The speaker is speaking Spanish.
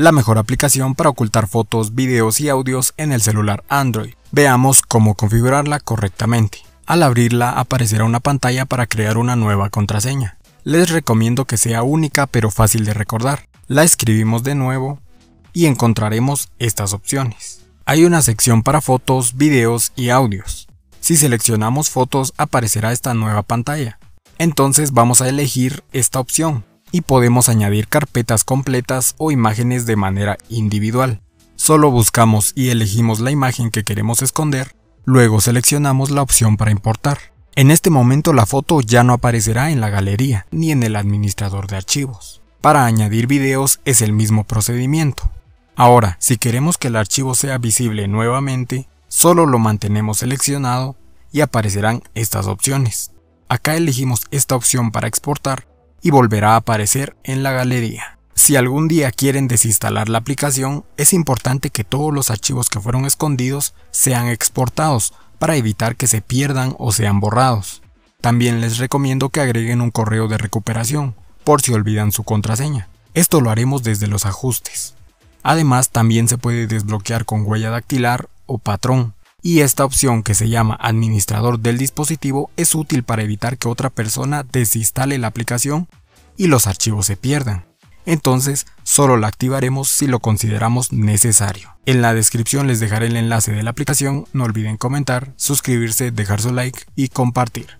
la mejor aplicación para ocultar fotos, videos y audios en el celular Android. Veamos cómo configurarla correctamente. Al abrirla aparecerá una pantalla para crear una nueva contraseña. Les recomiendo que sea única pero fácil de recordar. La escribimos de nuevo y encontraremos estas opciones. Hay una sección para fotos, videos y audios. Si seleccionamos fotos aparecerá esta nueva pantalla. Entonces vamos a elegir esta opción y podemos añadir carpetas completas o imágenes de manera individual. Solo buscamos y elegimos la imagen que queremos esconder, luego seleccionamos la opción para importar. En este momento la foto ya no aparecerá en la galería ni en el administrador de archivos. Para añadir videos es el mismo procedimiento. Ahora, si queremos que el archivo sea visible nuevamente, solo lo mantenemos seleccionado y aparecerán estas opciones. Acá elegimos esta opción para exportar y volverá a aparecer en la galería. Si algún día quieren desinstalar la aplicación, es importante que todos los archivos que fueron escondidos sean exportados para evitar que se pierdan o sean borrados. También les recomiendo que agreguen un correo de recuperación, por si olvidan su contraseña. Esto lo haremos desde los ajustes. Además, también se puede desbloquear con huella dactilar o patrón, y esta opción que se llama administrador del dispositivo es útil para evitar que otra persona desinstale la aplicación y los archivos se pierdan. Entonces, solo la activaremos si lo consideramos necesario. En la descripción les dejaré el enlace de la aplicación, no olviden comentar, suscribirse, dejar su like y compartir.